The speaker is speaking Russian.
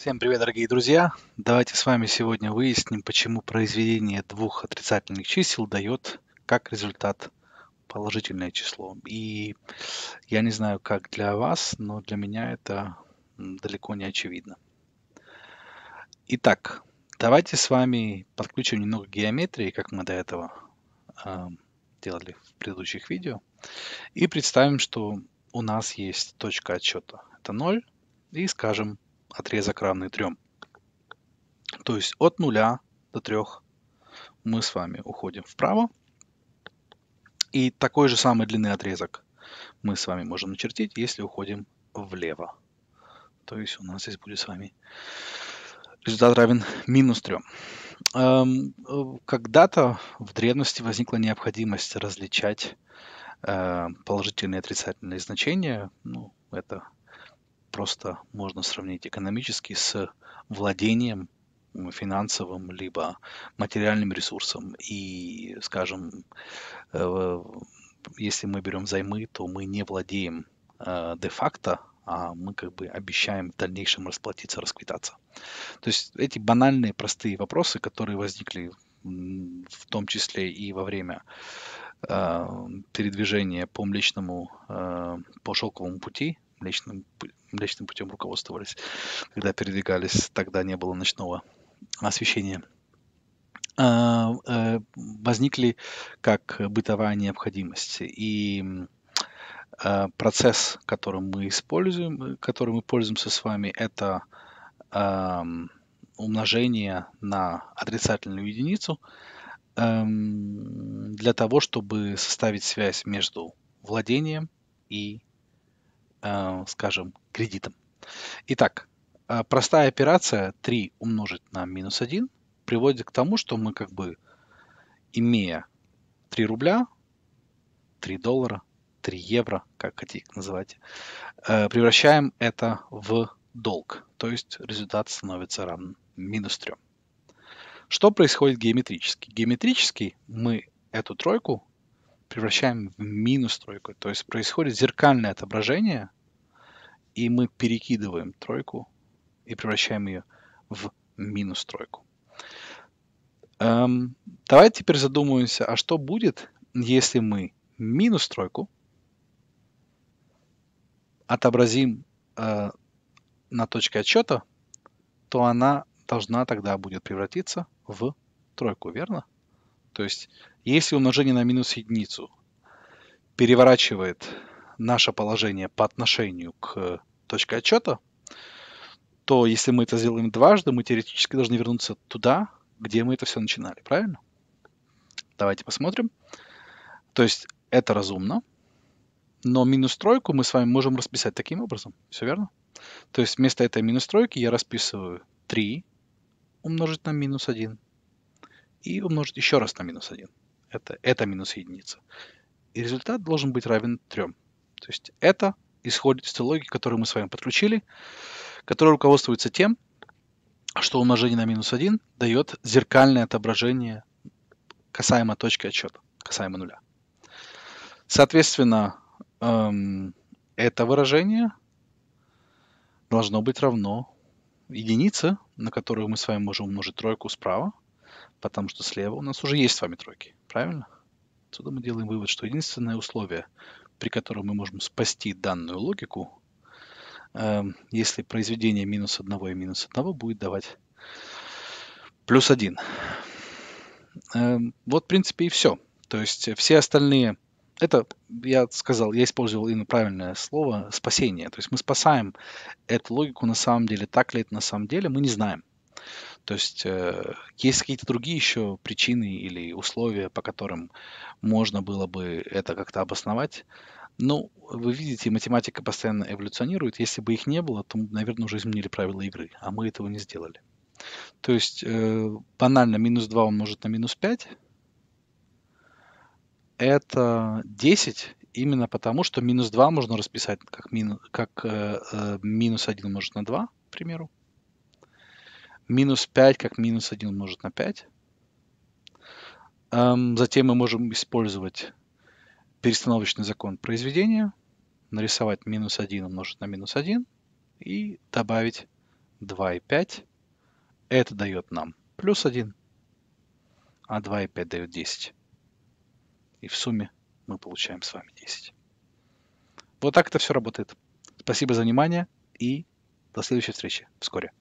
Всем привет, дорогие друзья! Давайте с вами сегодня выясним, почему произведение двух отрицательных чисел дает как результат положительное число. И я не знаю, как для вас, но для меня это далеко не очевидно. Итак, давайте с вами подключим немного геометрии, как мы до этого э, делали в предыдущих видео, и представим, что у нас есть точка отсчета. Это 0, и скажем отрезок равный 3. То есть от 0 до 3 мы с вами уходим вправо. И такой же самый длинный отрезок мы с вами можем начертить, если уходим влево. То есть у нас здесь будет с вами результат равен минус 3. Эм, когда-то в древности возникла необходимость различать э, положительные и отрицательные значения. Ну, это просто можно сравнить экономически с владением финансовым, либо материальным ресурсом. И, скажем, э, если мы берем займы, то мы не владеем э, де-факто, а мы как бы обещаем в дальнейшем расплатиться, расквитаться. То есть эти банальные, простые вопросы, которые возникли в том числе и во время э, передвижения по Млечному, по Шелковому пути, Млечным, Млечным путем руководствовались, когда передвигались. Тогда не было ночного освещения а, э, возникли как бытовая необходимость. И а, процесс, которым мы используем, которым мы пользуемся с вами, это умножение на отрицательную единицу для того, чтобы составить связь между владением и Э, скажем, кредитом. Итак, э, простая операция 3 умножить на минус 1 приводит к тому, что мы как бы, имея 3 рубля, 3 доллара, 3 евро, как хотите называть, э, превращаем это в долг. То есть результат становится равен минус 3. Что происходит геометрически? Геометрически мы эту тройку превращаем в минус тройку. То есть происходит зеркальное отображение, и мы перекидываем тройку и превращаем ее в минус тройку. Эм, давайте теперь задумаемся, а что будет, если мы минус тройку отобразим э, на точке отчета, то она должна тогда будет превратиться в тройку, верно? То есть, если умножение на минус единицу переворачивает наше положение по отношению к э, точке отчета, то если мы это сделаем дважды, мы теоретически должны вернуться туда, где мы это все начинали, правильно? Давайте посмотрим. То есть это разумно, но минус тройку мы с вами можем расписать таким образом, все верно? То есть вместо этой минус тройки я расписываю 3 умножить на минус 1 и умножить еще раз на минус 1. Это, это минус единица. И результат должен быть равен 3. То есть это исходит из той логики, которую мы с вами подключили, которая руководствуется тем, что умножение на минус 1 дает зеркальное отображение касаемо точки отсчета, касаемо нуля. Соответственно, эм, это выражение должно быть равно единице, на которую мы с вами можем умножить тройку справа, потому что слева у нас уже есть с вами тройки, правильно? Отсюда мы делаем вывод, что единственное условие, при котором мы можем спасти данную логику, э, если произведение минус 1 и минус 1 будет давать плюс 1. Э, эм, вот, в принципе, и все. То есть все остальные... Это, я сказал, я использовал именно правильное слово – спасение. То есть мы спасаем эту логику на самом деле. Так ли это на самом деле, мы не знаем. То есть э, есть какие-то другие еще причины или условия, по которым можно было бы это как-то обосновать. Ну, вы видите, математика постоянно эволюционирует. Если бы их не было, то, наверное, уже изменили правила игры, а мы этого не сделали. То есть э, банально минус 2 умножить на минус 5 это 10 именно потому, что минус 2 можно расписать как, мин, как э, э минус 1 умножить на 2, к примеру минус 5 как минус 1 умножить на 5. Эм, затем мы можем использовать перестановочный закон произведения, нарисовать минус 1 умножить на минус 1 и добавить 2 и 5. Это дает нам плюс 1, а 2 и 5 дает 10. И в сумме мы получаем с вами 10. Вот так это все работает. Спасибо за внимание и до следующей встречи вскоре.